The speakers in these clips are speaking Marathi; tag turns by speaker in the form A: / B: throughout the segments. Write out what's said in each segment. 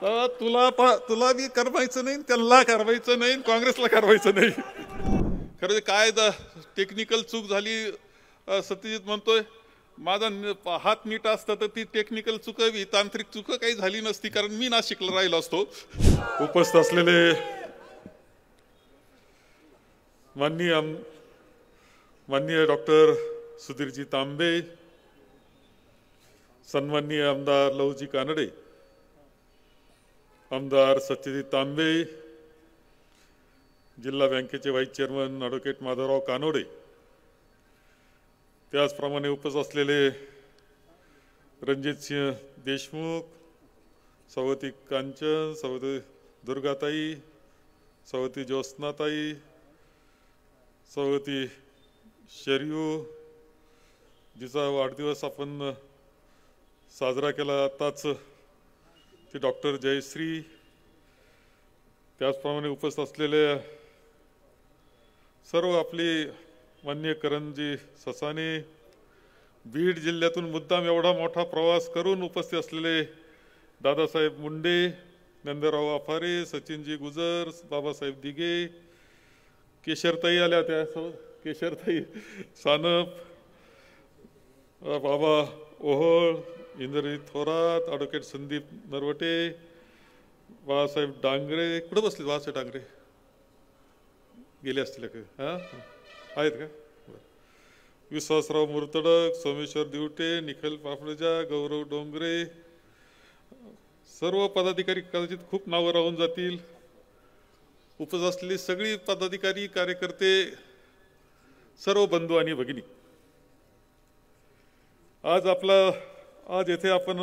A: तर तुला पा तुला मी करवायचं नाही त्यांना करवायचं नाही काँग्रेसला करवायचं नाही खरं काय टेक्निकल चूक झाली सत्यजित म्हणतोय माझा हात नीट असता तर ती टेक्निकल चुक तांत्रिक चुक काही झाली नसती कारण मी नाशिकला राहिलो असतो उपस्थित असलेले माननीय माननीय डॉक्टर सुधीरजी तांबे सन्माननीय आमदार लवजी कानडे आमदार सत्यजित तांबे जिल्हा बँकेचे vice chairman advocate Madhavrao Kanode त्याचप्रमाणे उपस्थित असलेले रणजितसिंह देशमुख सवती कांचन सवती दुर्गाताई सवती ज्योत्स्नाताई सवती शर्यू जिचा वाढदिवस आपण साजरा केला आताच ते डॉक्टर जयश्री त्याचप्रमाणे उपस्थित असलेले सर्व आपली मान्य करंजी ससाने बीड जिल्ह्यातून मुद्दाम एवढा मोठा प्रवास करून उपस्थित असलेले दादासाहेब मुंडे नंदराव आफारे सचिनजी गुजर बाबासाहेब दिघे केशरताई आल्या त्या केशरताई सानप बाबा ओहळ इंद्रजीत थोरात ॲडव्होकेट संदीप नरवटे बाळासाहेब डांगरे कुठं बसले बाळासाहेब डांगरे गेले असतील का हा आहेत का विश्वासराव मुर्तडक सोमेश्वर दिवटे निखिल पाफडेजा गौरव डोंगरे सर्व पदाधिकारी कदाचित खूप नावं राहून जातील उपज असलेली सगळी पदाधिकारी कार्यकर्ते सर्व बंधू आणि भगिनी आज आपला आज येथे आपण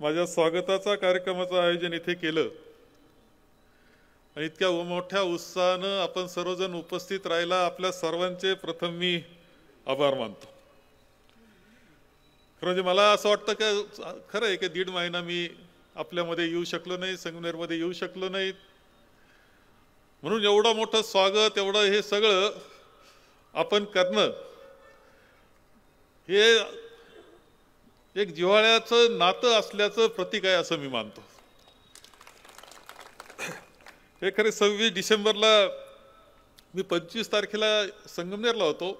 A: माझ्या स्वागताचा कार्यक्रमाचं आयोजन इथे केलं आणि इतक्या मोठ्या उत्साहानं आपण सर्वजण उपस्थित राहायला आपल्या सर्वांचे प्रथम मी आभार मानतो खरं म्हणजे मला असं वाटतं की खरं आहे की दीड महिना मी आपल्यामध्ये येऊ शकलो नाही संगमनेरमध्ये येऊ शकलो नाही म्हणून एवढं मोठं स्वागत एवढं हे सगळं आपण करणं हे एक जिव्हाळ्याचं नातं असल्याचं प्रतीक आहे असं मी मानतो हे खरे सव्वीस डिसेंबरला मी पंचवीस तारखेला संगमनेरला होतो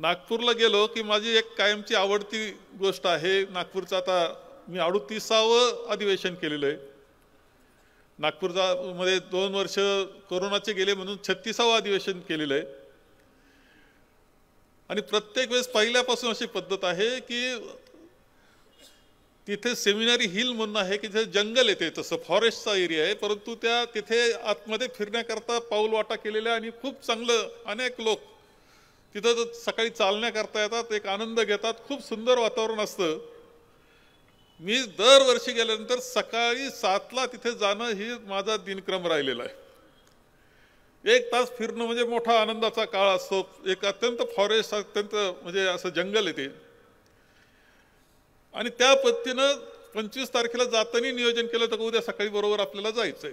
A: नागपूरला गेलो की माझी एक कायमची आवडती गोष्ट आहे नागपूरचं आता मी अडुतीसावं अधिवेशन केलेलं आहे नागपूरचा मध्ये दोन वर्ष कोरोनाचे गेले म्हणून छत्तीसावं अधिवेशन केलेलं आहे आणि प्रत्येक वेळेस पहिल्यापासून अशी पद्धत आहे की तिथे सेमिनारी हिल म्हणून आहे की तिथे जंगल येते तसं फॉरेस्टचा एरिया आहे परंतु त्या तिथे आतमध्ये फिरण्याकरता पाऊल वाटा आहे आणि खूप चांगलं अनेक लोक तिथं सकाळी चालण्याकरता येतात एक आनंद घेतात खूप सुंदर वातावरण असतं मी दरवर्षी गेल्यानंतर सकाळी सातला तिथे जाणं ही माझा दिनक्रम राहिलेला आहे एक तास फिरणं म्हणजे मोठा आनंदाचा काळ असतो एक अत्यंत फॉरेस्ट अत्यंत म्हणजे असं जंगल येते आणि त्या पद्धतीनं पंचवीस तारखेला जाताना नियोजन केलं तर उद्या सकाळी बरोबर आपल्याला जायचंय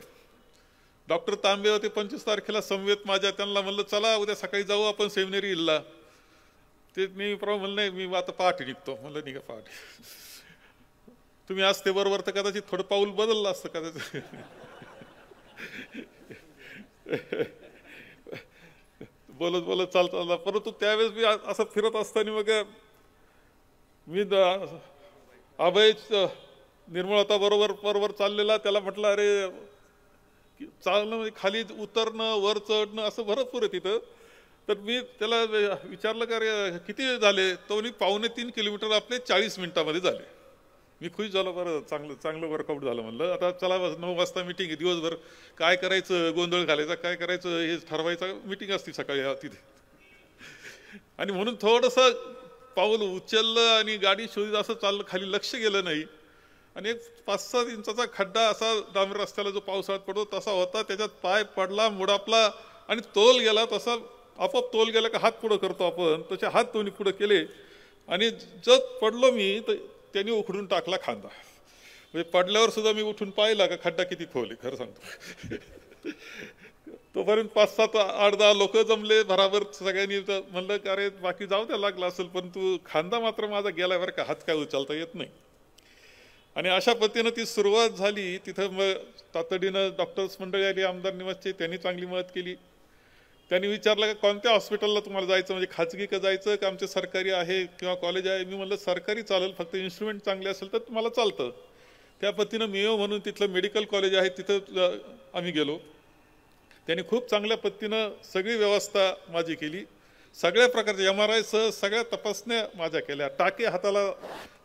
A: डॉक्टर तांबे होते पंचवीस तारखेला संवेत माझ्या त्यांना म्हणलं चला उद्या सकाळी जाऊ आपण सेमिनरी इल्ला ते मी प्रॉब्लेम म्हणलं नाही मी आता पहाटे निघतो म्हणलं निघा पहाटे तुम्ही असते बरोबर तर कदाचित थोडं पाऊल बदललं असतं कदाचित बोलत बोलत चाल चालला परंतु त्यावेळेस मी असं फिरत असताना मग मी अभय निर्मळता बरोबर बरोबर चाललेला त्याला म्हटलं अरे चालणं म्हणजे खाली उतरणं वर चढणं असं भरपूर आहे तिथं तर मी त्याला विचारलं का अरे किती झाले तो म्हणजे पावणे तीन किलोमीटर आपले चाळीस मिनिटामध्ये झाले मी खुश झालो बरं चांगलं चांगलं वर्कआउट झालं म्हणलं आता चला बस नऊ वाजता मिटिंग आहे दिवसभर काय करायचं गोंधळ घालायचा काय करायचं हे ठरवायचं मिटिंग असते सकाळी तिथे आणि म्हणून थोडंसं पाऊल उचललं आणि गाडी शोधित असं चाललं खाली लक्ष गेलं नाही आणि एक पाच सात इंचाचा खड्डा असा डांबर रस्त्याला जो पावसाळ्यात पडतो तसा होता त्याच्यात पाय पडला मुडापला आणि तोल गेला तसा आपोआप तोल गेला का हात पुढं करतो आपण तसे हात दोन्ही पुढं केले आणि जत पडलो मी तर त्यांनी उखडून टाकला खांदा म्हणजे पडल्यावर सुद्धा मी उठून पाहिला का खड्डा किती खोल खरं सांगतो तोपर्यंत पाच सात आठ दहा लोक जमले भराभर सगळ्यांनी म्हणलं का अरे बाकी जाऊ द्या लागला असेल पण खांदा मात्र माझा गेला बरं का हात काय उचलता येत नाही आणि अशा पद्धतीनं ती सुरुवात झाली तिथं मग तातडीनं डॉक्टर्स मंडळी आली आमदार निवासचे त्यांनी चांगली मदत केली त्यांनी विचारलं का कोणत्या हॉस्पिटलला तुम्हाला जायचं म्हणजे खाजगी का जायचं का आमचे सरकारी आहे किंवा कॉलेज आहे मी म्हणलं सरकारी चालेल फक्त इन्स्ट्रुमेंट चांगले असेल तर तुम्हाला चालतं त्या पद्धतीनं मेयो म्हणून तिथलं मेडिकल कॉलेज आहे तिथं आम्ही गेलो त्यांनी खूप चांगल्या पद्धतीनं सगळी व्यवस्था माझी केली सगळ्या प्रकारच्या एम आर आयसह सगळ्या तपासण्या माझ्या केल्या टाके हाताला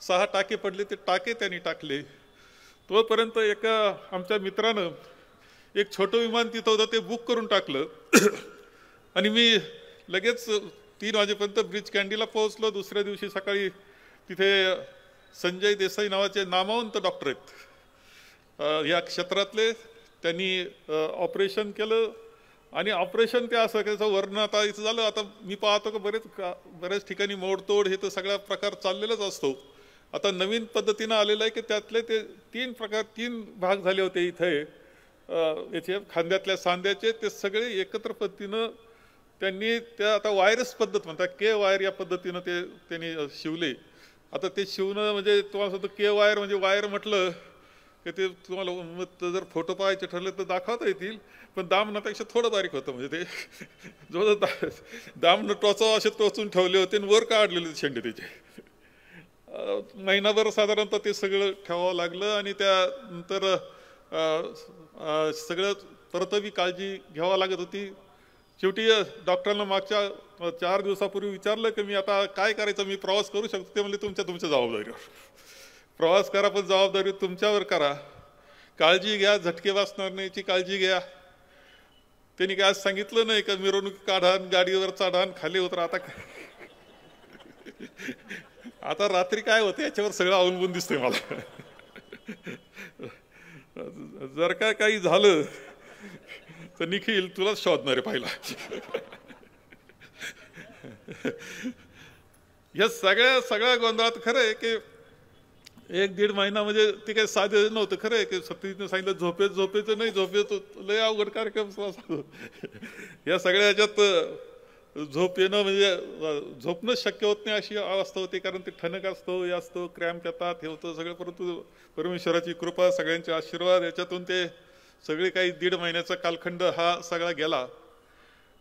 A: सहा टाके पडले ते टाके त्यांनी टाकले तोपर्यंत एका आमच्या मित्रानं एक छोटं विमान तिथं होतं ते बुक करून टाकलं आणि मी लगेच तीन वाजेपर्यंत ब्रिज कँडीला पोहोचलो दुसऱ्या दिवशी सकाळी तिथे संजय देसाई नावाचे नामवंत डॉक्टर आहेत या क्षेत्रातले त्यांनी ऑपरेशन केलं आणि ऑपरेशन त्या असं त्याचं वर्णन आता इथं झालं आता मी पाहतो की बरेच बऱ्याच ठिकाणी मोडतोड हे तर सगळा प्रकार चाललेलाच असतो आता नवीन पद्धतीनं आलेलं आहे की त्यातले ते तीन प्रकार तीन भाग झाले होते इथे याचे खांद्यातल्या सांद्याचे ते सगळे एकत्र पद्धतीनं त्यांनी त्या आता वायरस पद्धत म्हणतात के वायर या पद्धतीनं ते त्यांनी शिवले आता ते शिवणं म्हणजे तुम्हाला सांगतो के वायर म्हणजे वायर म्हटलं की ते तुम्हाला जर फोटो पाहायचे ठरले तर दाखवता येतील पण दामनापेक्षा थोडं बारीक होतं म्हणजे ते जो दा दामनं टोचावं असे टोचून ठेवले होते आणि वर काढलेले शेंडे त्याचे महिनाभर साधारणतः ते सगळं ठेवावं लागलं आणि त्यानंतर सगळं परतवी काळजी घ्यावं लागत होती शेवटी डॉक्टरांना मागच्या चार दिवसापूर्वी विचारलं की मी आता काय करायचं मी प्रवास करू शकतो ते म्हणजे तुमच्या तुमच्या जबाबदारीवर प्रवास करा पण जबाबदारी तुमच्यावर करा काळजी घ्या झटके वाचणार नाहीची काळजी घ्या त्यांनी काय आज सांगितलं नाही का मिरवणूक काढान गाडीवर चढान खाली उतरा आता आता रात्री काय होतं याच्यावर सगळं अवलंबून दिसतंय मला जर काय काही झालं तर निखिल तुलाच शोधणारे पाहिला या सगळ्या सगळ्या गोंधळात खरं आहे की एक दीड महिना म्हणजे ते काही साधे नव्हतं खरं की सत्यजितने सांगितलं झोपेत झोपेच नाही झोपेत लय अवघड कार्यक्रम असतो या सगळ्या ह्याच्यात झोप येणं म्हणजे झोपणंच शक्य होत नाही अशी अवस्था होती कारण ते ठणक असतो हे असतो क्रॅम्प येतात हे होतं सगळं परंतु परमेश्वराची कृपा सगळ्यांचे आशीर्वाद याच्यातून ते सगळे काही दीड महिन्याचा कालखंड हा सगळा गेला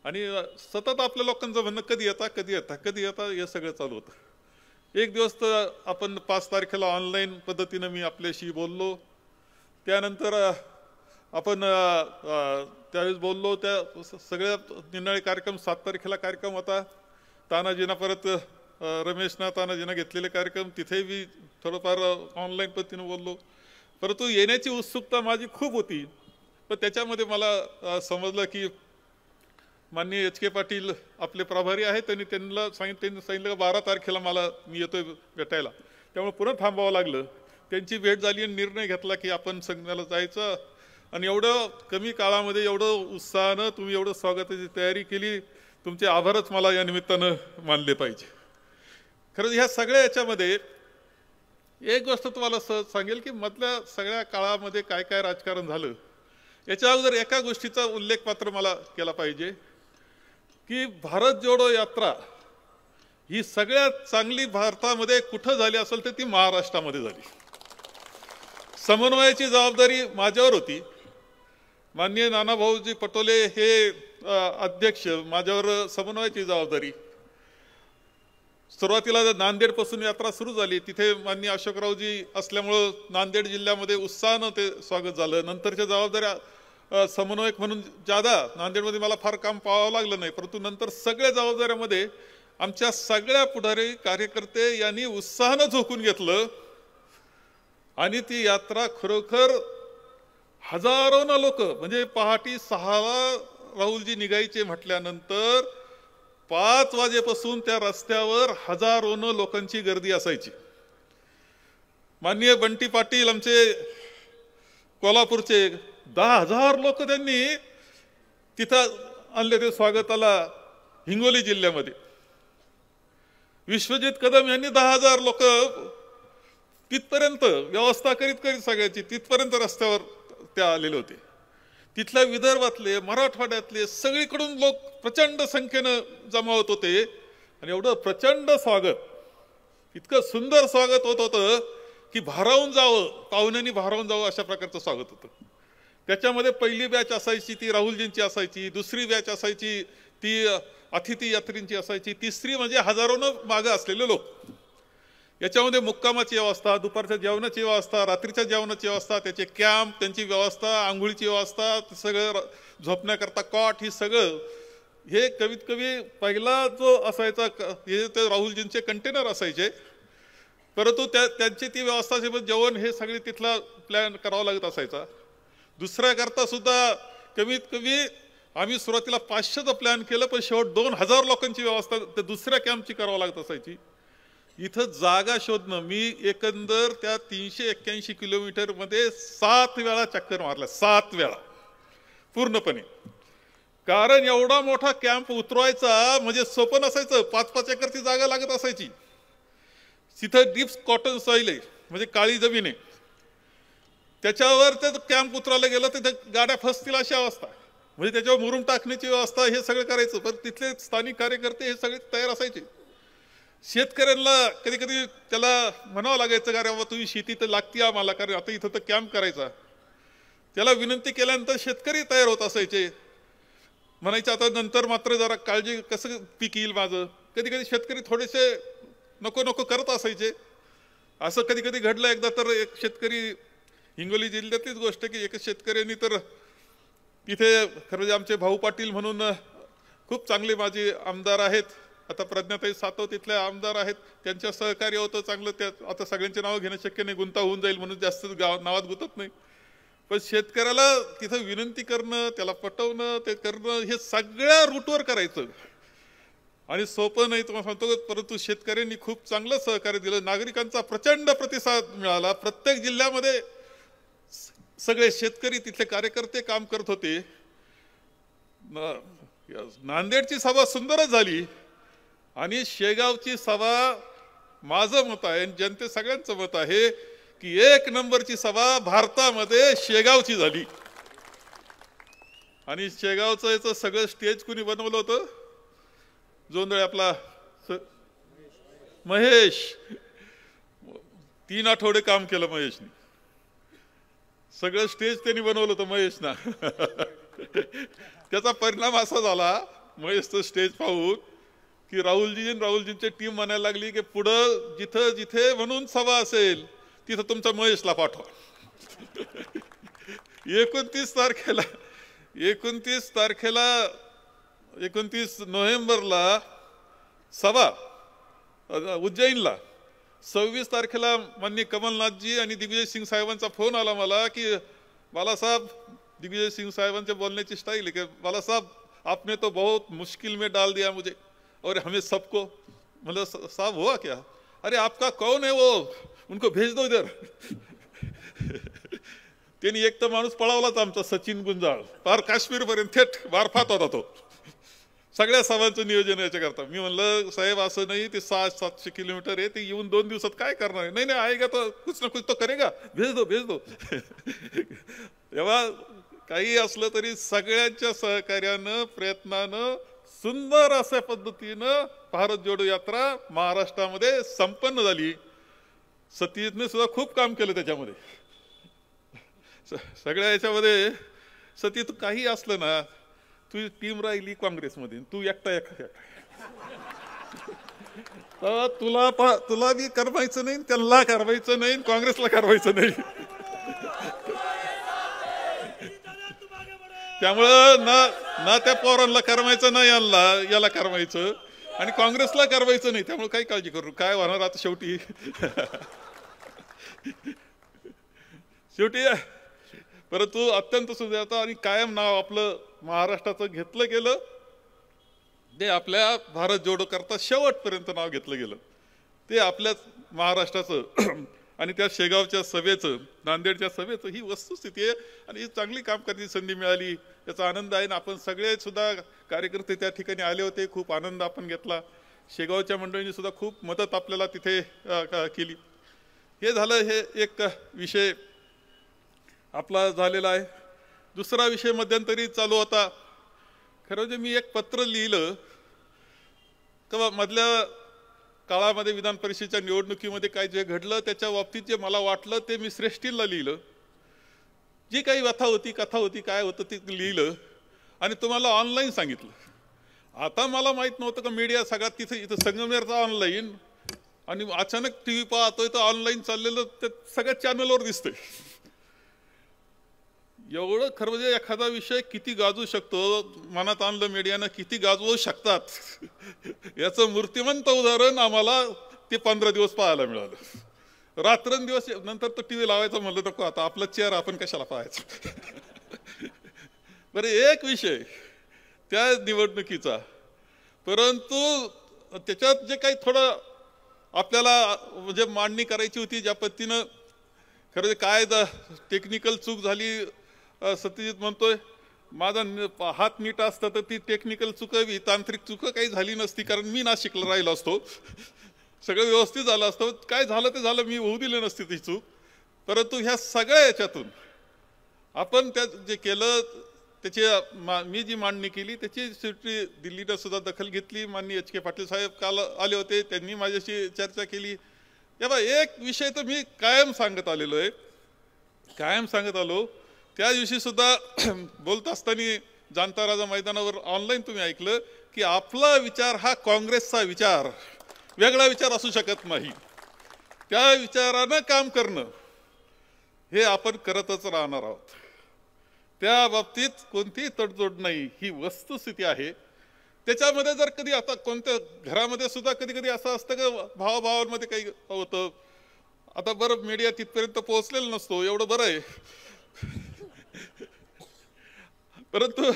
A: आणि सतत आपल्या लोकांचं म्हणणं कधी येता कधी येता कधी येता हे सगळं चालू होतं एक दिवस तर आपण पाच तारखेला ऑनलाईन पद्धतीनं मी आपल्याशी बोललो त्यानंतर आपण त्यावेळेस बोललो त्या सगळ्या निर्णय कार्यक्रम सात तारखेला कार्यक्रम होता तानाजीना परत रमेशना तानाजीना घेतलेले कार्यक्रम तिथे मी थोडंफार ऑनलाईन पद्धतीनं बोललो परंतु येण्याची उत्सुकता माझी खूप होती पण त्याच्यामध्ये मला समजलं की माननीय एच के पाटील आपले प्रभारी आहेत त्यांनी त्यांना सांगितलं त्यांनी सांगितलं बारा तारखेला मला मी येतोय भेटायला त्यामुळे पुन्हा थांबावं लागलं त्यांची भेट झाली आणि निर्णय घेतला की आपण संघाला जायचं आणि एवढं कमी काळामध्ये एवढं उत्साहानं तुम्ही एवढं स्वागताची तयारी केली तुमचे आभारच मला या निमित्तानं मानले पाहिजे खरंच ह्या सगळ्या याच्यामध्ये एक गोष्ट तुम्हाला सहज सांगेल की मधल्या सगळ्या काळामध्ये काय काय राजकारण झालं याच्या अगोदर एका गोष्टीचा उल्लेख मात्र मला केला पाहिजे की भारत जोडो यात्रा ही सगळ्यात चांगली भारतामध्ये कुठं झाली असेल तर ती महाराष्ट्रामध्ये झाली समन्वयाची जबाबदारी माझ्यावर होती माननीय नानाभाऊजी पटोले हे अध्यक्ष माझ्यावर समन्वयाची जबाबदारी सुरुवातीला नांदेडपासून यात्रा सुरू झाली तिथे माननीय अशोकरावजी असल्यामुळं नांदेड जिल्ह्यामध्ये उत्साहानं ते स्वागत झालं नंतरच्या जबाबदाऱ्या समन्वयक म्हणून ज्यादा नांदेडमध्ये मला फार काम पाहावं लागलं नाही परंतु नंतर सगळ्या जबाबदाऱ्यामध्ये आमच्या सगळ्या पुढारी कार्यकर्ते यांनी उत्साहानं झोकून घेतलं आणि ती यात्रा खरोखर हजारोना लोक म्हणजे पहाटी सहाला राहुलजी निघायचे म्हटल्यानंतर पाच वाजेपासून त्या रस्त्यावर हजारोनं लोकांची गर्दी असायची माननीय बंटी पाटील आमचे कोल्हापूरचे दहा हजार लोक त्यांनी तिथं आणले ते स्वागताला हिंगोली जिल्ह्यामध्ये विश्वजित कदम यांनी दहा हजार लोक तिथपर्यंत व्यवस्था करीत करीत सगळ्याची तिथपर्यंत रस्त्यावर त्या आलेले होते तिथल्या विदर्भातले मराठवाड्यातले सगळीकडून लोक प्रचंड संख्येनं जमा होत होते आणि एवढं प्रचंड स्वागत इतकं सुंदर स्वागत होत होतं की भारावून जावं पाहुण्यांनी भारावून जावं अशा प्रकारचं स्वागत होतं त्याच्यामध्ये पहिली बॅच असायची ती राहुलजींची असायची दुसरी बॅच असायची ती अतिथी यात्रींची असायची तिसरी म्हणजे हजारोनं मागं असलेले लोक याच्यामध्ये मुक्कामाची व्यवस्था दुपारच्या जेवणाची व्यवस्था रात्रीच्या जेवणाची व्यवस्था त्याचे कॅम्प त्यांची व्यवस्था आंघोळीची व्यवस्था सगळं झोपण्याकरता कॉट ही सगळं हे कवीतकवी पहिला जो असायचा हे ते राहुलजींचे कंटेनर असायचे परंतु त्या त्यांची ती व्यवस्था जेवण हे सगळे तिथला प्लॅन करावा लागत असायचा दुसऱ्याकरता सुद्धा कमीत कमी आम्ही सुरुवातीला पाचशेचं प्लॅन केलं पण शेवट दोन हजार लोकांची व्यवस्था ते दुसऱ्या कॅम्पची करावं लागत असायची इथं जागा शोधणं मी एकंदर त्या तीनशे एक्क्याऐंशी किलोमीटरमध्ये सात वेळा चक्कर मारल्या सात वेळा पूर्णपणे कारण एवढा मोठा कॅम्प उतरवायचा म्हणजे सोपन असायचं पाच पाच एकरची जागा लागत असायची तिथं डिप्स कॉटन सॉईल आहे म्हणजे काळी जमीन आहे त्याच्यावर ते कॅम्प उतरायला गेलं तिथे गाड्या फसतील अशी अवस्था म्हणजे त्याच्यावर मुरुम टाकण्याची व्यवस्था हे सगळं करायचं पण तिथले स्थानिक कार्यकर्ते हे सगळे तयार असायचे शेतकऱ्यांना कधी कधी त्याला म्हणावं लागायचं का बाबा तुम्ही शेती तर लागती आम्हाला कारण आता इथं तर कॅम्प करायचा त्याला विनंती केल्यानंतर शेतकरी तयार होत असायचे म्हणायचे आता नंतर मात्र जरा काळजी कसं पीक येईल माझं कधी कधी शेतकरी थोडेसे नको नको करत असायचे असं कधी कधी घडलं एकदा तर एक शेतकरी हिंगोली जिल्ह्यातलीच गोष्ट की एक शेतकऱ्यांनी तर इथे खरं म्हणजे आमचे भाऊ पाटील म्हणून खूप चांगले माझे आमदार आहेत आता प्रज्ञाताई सातव तिथले आमदार आहेत त्यांच्या सहकार्य होतं चांगलं त्या आता सगळ्यांची नावं घेणं शक्य नाही गुंता होऊन जाईल म्हणून जास्त गाव नावात गुंतत नाही पण शेतकऱ्याला तिथं विनंती करणं त्याला पटवणं ते करणं हे सगळ्या रूटवर करायचं आणि सोपं नाही तुम्हाला सांगतो परंतु शेतकऱ्यांनी खूप चांगलं सहकार्य दिलं नागरिकांचा प्रचंड प्रतिसाद मिळाला प्रत्येक जिल्ह्यामध्ये सगळे शेतकरी तिथले कार्यकर्ते काम करत होते नांदेडची सभा सुंदरच झाली आणि शेगावची सभा माझं मत आहे जनते सगळ्यांचं मत आहे की एक नंबरची सभा भारतामध्ये शेगावची झाली आणि शेगावचं याचं सगळं स्टेज कुणी बनवलं होतं जोंदळ आपला महेश तीन आठवडे काम केलं महेशने सगळं स्टेज त्यांनी बनवलं होतं महेशना त्याचा परिणाम असा झाला महेशचं स्टेज पाहून की राहुलजी राहुलजींची टीम म्हणायला लागली की पुढं जिथं जिथे म्हणून सभा असेल तिथं तुमचा महेशला पाठवा एकोणतीस तारखेला एकोणतीस तारखेला एकोणतीस नोव्हेंबरला सभा उज्जैनला सव्वीस तारखेला मान्य कमलनाथजी आणि दिग्विजय सिंग साहेबांचा फोन आला मला की बालासाहेब दिग्विजय सिंग साहेबांच्या बोलण्याची स्टाईल है कि बालासाहेब आपने तो बहुत मुश्किल में डाल दिया मुझे और हमें सबको मतलब साहब हुआ क्या अरे आपका कौन है वो उनको भेज दो इधर त्यांनी एक तर माणूस पळावलाच आमचा सचिन गुंजाळ पार काश्मीरपर्यंत थेट वारफात होता तो सगळ्या सभांचं नियोजन याच्या करता मी म्हणलं साहेब असं नाही ते सहा सातशे किलोमीटर आहे ते येऊन दोन दिवसात काय करणार नाही नाही का तर कुछ ना कुछ तो करेगा भेज दो भेज दो तेव्हा काही असलं तरी सगळ्यांच्या सहकार्यानं प्रयत्नानं सुंदर अशा पद्धतीनं भारत जोडो यात्रा महाराष्ट्रामध्ये संपन्न झाली सतीजने सुद्धा खूप काम केलं त्याच्यामध्ये सगळ्या याच्यामध्ये सतीत काही असलं ना तुझी टीम राहिली काँग्रेसमध्ये तू एकटा एक तर तुला तुला बी करवायचं नाही त्यांना करवायचं नाही काँग्रेसला करवायचं नाही त्यामुळं ना ना त्या पवारांना करवायचं ना यांना याला करवायचं आणि काँग्रेसला करवायचं नाही त्यामुळे काही काळजी करू काय होणार आता शेवटी शेवटी परंतु अत्यंत सुजाता आणि कायम नाव आपलं महाराष्ट्राचं घेतलं गेलं ते आपल्या भारत जोडो करता शेवटपर्यंत नाव घेतलं गेलं ते आपल्याच महाराष्ट्राचं आणि त्या शेगावच्या सभेचं नांदेडच्या सभेचं ही वस्तुस्थिती आहे आणि ही चांगली काम करण्याची संधी मिळाली याचा आनंद आहे ना आपण सगळेसुद्धा कार्यकर्ते त्या ठिकाणी आले होते खूप आनंद आपण घेतला शेगावच्या मंडळींनी सुद्धा खूप मदत आपल्याला तिथे केली हे झालं हे एक विषय आपला झालेला आहे दुसरा विषय मध्यंतरी चालू होता खरं म्हणजे मी एक पत्र लिहिलं तेव्हा मधल्या काळामध्ये विधान परिषदेच्या निवडणुकीमध्ये काय जे घडलं त्याच्या बाबतीत जे मला वाटलं ते मी श्रेष्ठीला लिहिलं जी काही व्यथा होती कथा होती काय होतं ते लिहिलं आणि तुम्हाला ऑनलाईन सांगितलं आता मला माहीत नव्हतं का मीडिया सगळ्यात तिथं इथं संगमेरचा ऑनलाईन आणि अचानक टी व्ही पाहतोय तर ऑनलाईन चाललेलं ते सगळ्या चॅनलवर दिसतंय एवढं खरं म्हणजे एखादा विषय किती गाजू शकतो मनात आणलं मीडियानं किती गाजवू शकतात याचं मूर्तिमंत उदाहरण आम्हाला ते पंधरा दिवस पाहायला मिळालं रात्रंदिवस नंतर तो टी व्ही लावायचा म्हणलं तर आता आपला चेअर आपण कशाला पाहायचं बरं एक विषय त्या निवडणुकीचा परंतु त्याच्यात जे काही थोडं आपल्याला म्हणजे मांडणी करायची होती ज्या पद्धतीनं खरं म्हणजे काय टेक्निकल चूक झाली सत्यजित म्हणतोय माझा हात नीट असतं तर ती टेक्निकल चुकावी तांत्रिक चुकं काही झाली नसती कारण मी ना नाशिकला राहिलो असतो सगळं व्यवस्थित झालं असतं काय झालं ते झालं मी होऊ दिलं नसती ती चूक परंतु ह्या सगळ्या याच्यातून आपण त्या जे केलं त्याची मा मी जी मांडणी केली त्याची शेवटी दिल्लीनं सुद्धा दखल घेतली माननीय एच के पाटील साहेब काल आले होते त्यांनी माझ्याशी चर्चा केली या बा एक विषय तर मी कायम सांगत आलेलो आहे कायम सांगत आलो त्या दिवशी सुद्धा बोलत असताना जाणता राजा मैदानावर ऑनलाईन तुम्ही ऐकलं की आपला विचार हा काँग्रेसचा विचार वेगळा विचार असू शकत नाही त्या विचारानं काम करणं हे आपण करतच राहणार आहोत त्या बाबतीत कोणतीही तडजोड नाही ही वस्तुस्थिती आहे त्याच्यामध्ये जर कधी आता कोणत्या घरामध्ये सुद्धा कधी कधी असं असतं की भावाभावांमध्ये काही होतं आता बरं मीडिया तिथपर्यंत पोहोचलेलं नसतो एवढं बरं आहे परंतु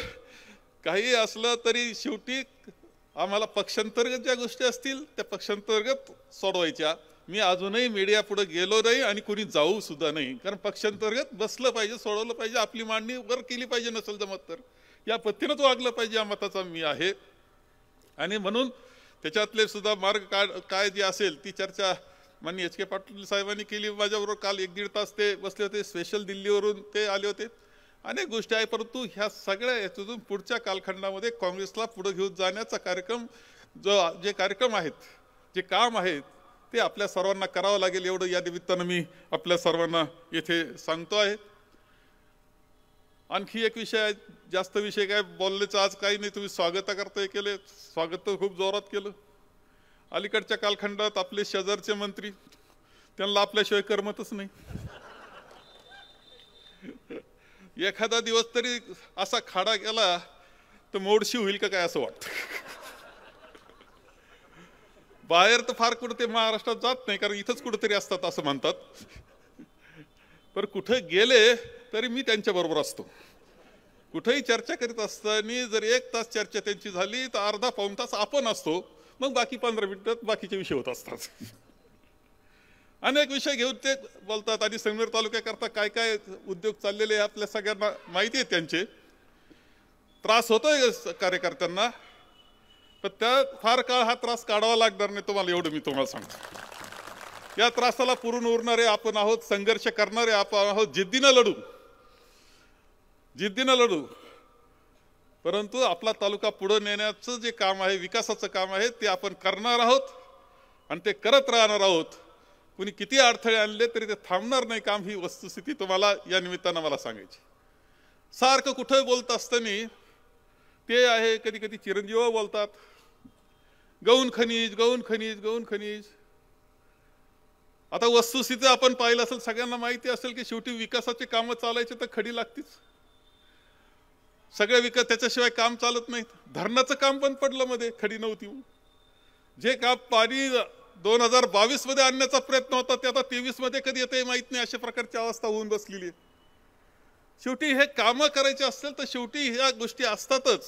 A: काही असलं तरी शेवटी आम्हाला पक्षांतर्गत ज्या गोष्टी असतील त्या पक्षांतर्गत सोडवायच्या मी अजूनही मीडिया पुढे गेलो नाही आणि कुणी जाऊ सुद्धा नाही कारण पक्षांतर्गत बसलं पाहिजे सोडवलं पाहिजे आपली मांडणी वर केली पाहिजे नसेल जमत तर या पद्धतीनंच वागलं पाहिजे या मताचा मी आहे आणि म्हणून त्याच्यातले सुद्धा मार्ग काय काय जे असेल ती चर्चा माननीय एच के पाटील साहेबांनी केली माझ्याबरोबर काल एक दीड तास ते बसले होते स्पेशल दिल्लीवरून ते आले होते अनेक गोष्टी आहेत परंतु ह्या सगळ्या याच्यातून पुढच्या कालखंडामध्ये काँग्रेसला पुढे घेऊन जाण्याचा कार्यक्रम जो जे कार्यक्रम आहेत जे काम आहेत ते आपल्या सर्वांना करावं लागेल एवढं या निमित्तानं मी आपल्या सर्वांना येथे सांगतो आहे आणखी एक विषय जास्त विषय काय बोललेच आज काही नाही तुम्ही स्वागता करता केले स्वागत तर खूप जोरात केलं अलीकडच्या कालखंडात आपले शेजारचे मंत्री त्यांना आपल्याशिवाय करमतच नाही एखादा दिवस तरी असा खाडा गेला तर मोडशी होईल का काय असं वाटत बाहेर तर फार कुठं ते महाराष्ट्रात जात नाही कारण इथंच कुठंतरी असतात असं म्हणतात पण कुठं गेले तरी मी त्यांच्याबरोबर असतो कुठेही चर्चा करीत असताना जर एक तास चर्चा त्यांची झाली तर अर्धा पाऊन तास आपण असतो मग बाकी पंधरा मिनिटात बाकीचे विषय होत असतात अनेक विषय घेऊन ते बोलतात आणि संगमेर तालुक्याकरता काय काय उद्योग चाललेले आपल्या सगळ्यांना माहिती आहे त्यांचे त्रास होतोय कार्यकर्त्यांना पण त्या फार काळ हा त्रास काढावा लागणार नाही तुम्हाला एवढं मी तुम्हाला सांगतो या त्रासाला पुरून उरणारे आपण आहोत संघर्ष करणारे आपण आहोत जिद्दीनं लढू जिद्दीनं लढू परंतु आपला तालुका पुढे नेण्याचं जे काम आहे विकासाचं काम आहे ते आपण करणार आहोत आणि ते करत राहणार आहोत कुणी किती अडथळे आणले तरी ते थांबणार नाही काम ही वस्तुस्थिती तुम्हाला या निमित्तानं मला सांगायची सारखं कुठं बोलत असताना ते आहे कधी कधी चिरंजीव बोलतात गौन खनिज गौन खनिज गौन खनिज आता वस्तुस्थिती आपण पाहिलं असेल सगळ्यांना माहिती असेल की शेवटी विकासाचे कामं चालायचे तर खडी लागतीच सगळे विकास त्याच्याशिवाय काम चालत नाहीत धरणाचं काम पण पडलं मध्ये खडी नव्हती जे का पाणी दोन हजार मध्ये आणण्याचा प्रयत्न होता ते आता मध्ये कधी येते माहीत नाही अशा प्रकारची अवस्था होऊन बसलेली आहे शेवटी हे कामं करायचे असेल तर शेवटी ह्या गोष्टी असतातच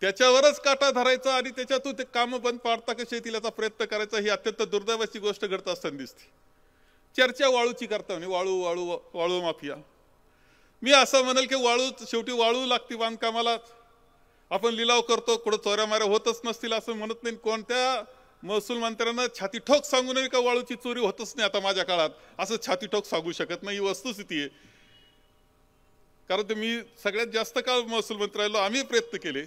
A: त्याच्यावरच काटा धरायचा आणि त्याच्यातून ते कामं बंद पाडता कसे याचा प्रयत्न करायचा ही अत्यंत दुर्दैवाची गोष्ट घडत असताना दिसते चर्चा वाळूची करता म्हणजे वाळू वाळू वाळू माफिया मी असं म्हणेल की वाळू शेवटी वाळू लागते बांधकामाला आपण लिलाव करतो कुठं चोऱ्या माऱ्या होतच नसतील असं म्हणत नाही कोणत्या महसूल मंत्र्यांना छाती ठोक सांगू नये का वाळूची चोरी होतच नाही आता माझ्या काळात असं छाती ठोक सांगू शकत नाही ही वस्तुस्थिती आहे कारण ते मी सगळ्यात जास्त काळ महसूल मंत्री राहिलो आम्ही प्रयत्न केले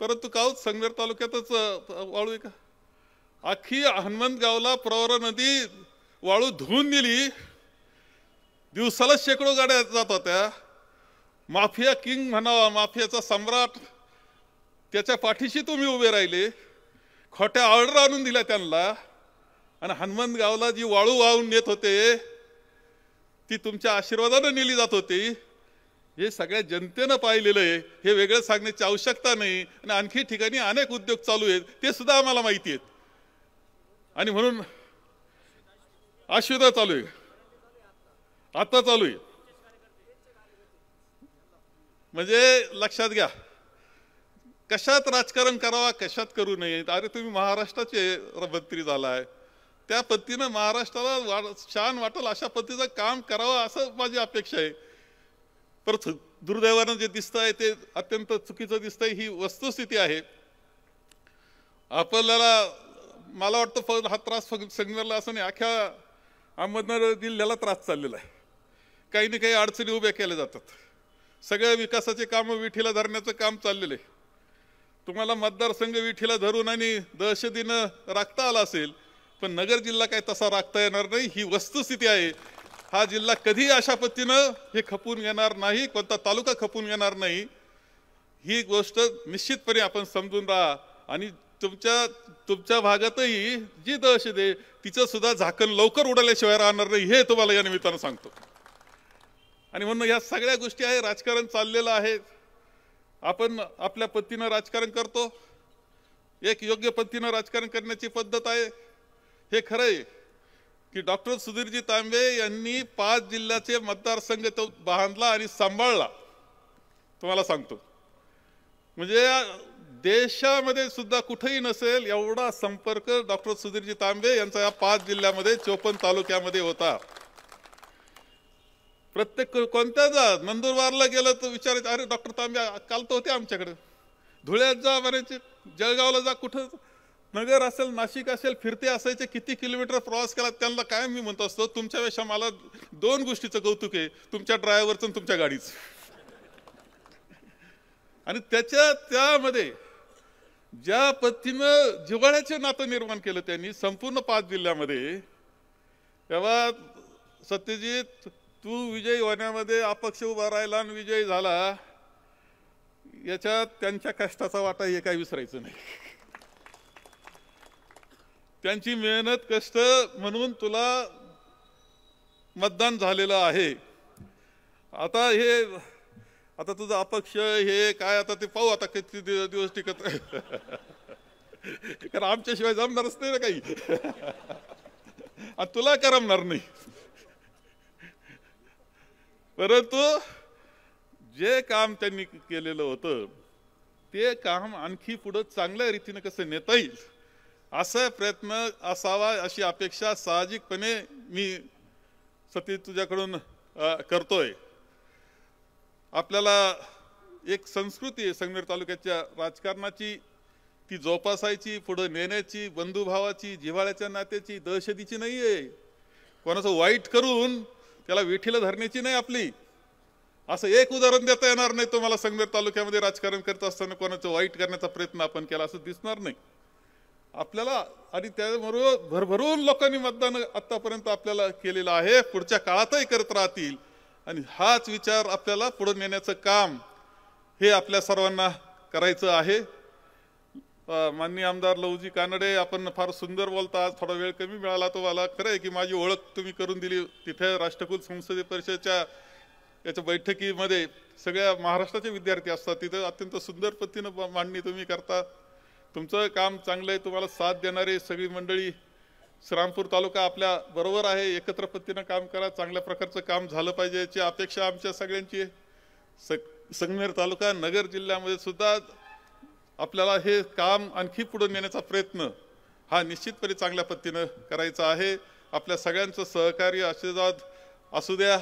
A: परंतु काव संगमेर तालुक्यातच वाळू आहे का हनुमंत हनुमंतगावला प्रवरा नदी वाळू धुवून दिली दिवसाला शेकडो गाड्या जात होत्या माफिया किंग म्हणावा माफियाचा सम्राट त्याच्या पाठीशी तुम्ही उभे राहिले खोट्या ऑर्डर आणून दिल्या त्यांना आणि हनुमंत गावला जी वाळू वाहून नेत होते ती तुमच्या आशीर्वादानं नेली जात होती हे सगळ्या जनतेनं पाहिलेलं आहे हे वेगळं सांगण्याची आवश्यकता नाही आणि आणखी ठिकाणी अनेक उद्योग चालू आहेत ते सुद्धा आम्हाला माहिती आहेत आणि म्हणून आशीर्वाद चालू आहे आता चालू आहे म्हणजे लक्षात घ्या कशात राजकारण करावा कशात करू नये अरे तुम्ही महाराष्ट्राचे मंत्री झालाय त्या पद्धतीनं महाराष्ट्राला वा छान वाटेल अशा पद्धतीचं काम करावं असं माझी अपेक्षा आहे पर दुर्दैवानं जे दिसतंय ते अत्यंत चुकीचं दिसतंय ही वस्तुस्थिती आहे आपल्याला मला वाटतं फक्त हा त्रास संगमेरला असं नाही अख्ख्या अहमदनगर जिल्ह्याला त्रास चाललेला आहे काही ना काही अडचणी उभ्या केल्या जातात सगळ्या विकासाचे कामं विठीला धरण्याचं काम चाललेलं आहे तुम्हाला मतदारसंघ विठीला धरून आणि दहशतीनं राखता आला असेल पण नगर जिल्हा काय तसा राखता येणार नाही ही वस्तुस्थिती आहे हा जिल्हा कधीही अशा पद्धतीनं हे खपून घेणार नाही कोणता तालुका खपून घेणार नाही ही गोष्ट निश्चितपणे आपण समजून राहा आणि तुमच्या तुमच्या भागातही जी दहशत आहे तिचं सुद्धा झाकण लवकर उडाल्याशिवाय राहणार नाही हे तुम्हाला या निमित्तानं सांगतो आणि म्हणून या सगळ्या गोष्टी आहे राजकारण चाललेलं आहे आपण आपल्या पद्धतीनं राजकारण करतो एक योग्य पद्धतीनं राजकारण करण्याची पद्धत आहे हे खरं आहे की डॉक्टर सुधीरजी तांबे यांनी पाच जिल्ह्याचे मतदारसंघ तो बांधला आणि सांभाळला तुम्हाला सांगतो म्हणजे देशामध्ये सुद्धा कुठेही नसेल एवढा संपर्क डॉक्टर सुधीरजी तांबे यांचा या पाच जिल्ह्यामध्ये चोपन्न तालुक्यामध्ये होता प्रत्येक कोणत्या जा नंदुरबारला गेलं तर विचारायचं अरे डॉक्टर तांबे काल तर होते आमच्याकडे धुळ्यात जा म्हणायचे जळगावला जा कुठं नगर असेल नाशिक असेल फिरते असायचे किती किलोमीटर प्रवास केला त्यांना काय मी म्हणतो असतो तुमच्यापेक्षा मला दोन गोष्टीचं कौतुक आहे तुमच्या ड्रायव्हरचं आणि तुमच्या गाडीचं आणि त्याच्या त्यामध्ये ज्या पद्धतीनं जिव्हाळ्याचे नातं निर्माण केलं त्यांनी संपूर्ण पाच जिल्ह्यामध्ये तेव्हा सत्यजित तू विजयी होण्यामध्ये अपक्ष उभा राहिला आणि विजयी झाला याच्यात त्यांच्या कष्टाचा वाटा हे काय विसरायचं नाही त्यांची मेहनत कष्ट म्हणून तुला मतदान झालेलं आहे आता हे आता तुझं अपक्ष हे काय आता ते पाहू आता किती दिवस टिकत कारण आमच्याशिवाय जमणारच नाही ना काही तुला करमणार नाही परंतु जे काम त्यांनी केलेलं होतं ते काम आणखी पुढं चांगल्या रीतीनं कसं नेता येईल असा प्रयत्न असावा अशी अपेक्षा साहजिकपणे मी सती तुझ्याकडून करतोय आपल्याला एक संस्कृती आहे संगमेर तालुक्याच्या राजकारणाची ती जोपासायची पुढं नेण्याची बंधुभावाची जिव्हाळ्याच्या नात्याची दहशतीची नाही आहे कोणाचं वाईट करून त्याला विठीला धरण्याची नाही आपली असं एक उदाहरण देता येणार नाही तुम्हाला संगमेर तालुक्यामध्ये राजकारण करत असताना कोणाचं वाईट करण्याचा प्रयत्न आपण केला असं दिसणार नाही आपल्याला आणि त्याबरोबर भरभरून लोकांनी मतदान आतापर्यंत आपल्याला केलेलं आहे पुढच्या काळातही करत राहतील आणि हाच विचार आपल्याला पुढे नेण्याचं काम हे आपल्या सर्वांना करायचं आहे माननीय आमदार लवजी कानडे आपण फार सुंदर बोलता आज थोडा वेळ कमी मिळाला तो मला खरं आहे की माझी ओळख तुम्ही करून दिली तिथे राष्ट्रकुल संसदीय परिषदेच्या याच्या बैठकीमध्ये सगळ्या महाराष्ट्राचे विद्यार्थी असतात तिथं अत्यंत सुंदर पद्धतीनं मांडणी तुम्ही करता तुमचं काम चांगलं आहे तुम्हाला साथ देणारी सगळी मंडळी श्रामपूर तालुका आपल्या बरोबर आहे एकत्र पद्धतीनं काम करा चांगल्या प्रकारचं काम झालं पाहिजे याची अपेक्षा आमच्या सगळ्यांची आहे स संगमेर तालुका नगर जिल्ह्यामध्ये सुद्धा आपल्याला हे काम आणखी पुढे नेण्याचा प्रयत्न हा निश्चितपणे चांगल्या पद्धतीनं करायचा आहे आपल्या सगळ्यांचं सहकार्य आशीर्वाद असू द्या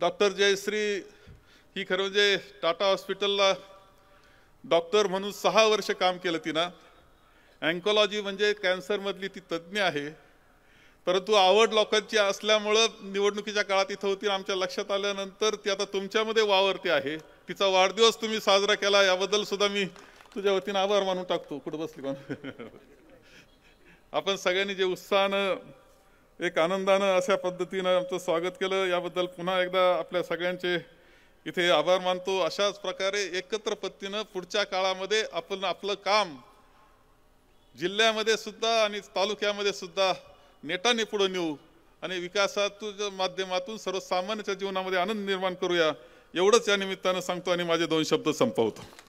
A: डॉक्टर जयश्री ही खरं म्हणजे टाटा हॉस्पिटलला डॉक्टर म्हणून सहा वर्ष काम केलं तिनं अँकोलॉजी म्हणजे कॅन्सरमधली ती तज्ज्ञ आहे परंतु आवड लोकांची असल्यामुळं निवडणुकीच्या काळात इथं होती आमच्या लक्षात आल्यानंतर ती आता तुमच्यामध्ये वावरती आहे तिचा वाढदिवस तुम्ही साजरा केला याबद्दल सुद्धा मी तुझ्या वतीनं आभार मानून टाकतो कुठं बसली कोण आपण सगळ्यांनी जे उत्साहानं एक आनंदानं अशा पद्धतीनं आमचं स्वागत केलं याबद्दल पुन्हा एकदा आपल्या सगळ्यांचे इथे आभार मानतो अशाच प्रकारे एकत्र पत्तीनं पुढच्या काळामध्ये आपण आपलं काम जिल्ह्यामध्ये सुद्धा आणि तालुक्यामध्ये सुद्धा नेटाने पुढं नेऊ आणि विकासाच्या माध्यमातून सर्वसामान्याच्या जीवनामध्ये आनंद निर्माण करूया एवढंच या निमित्तानं सांगतो आणि माझे दोन शब्द संपवतो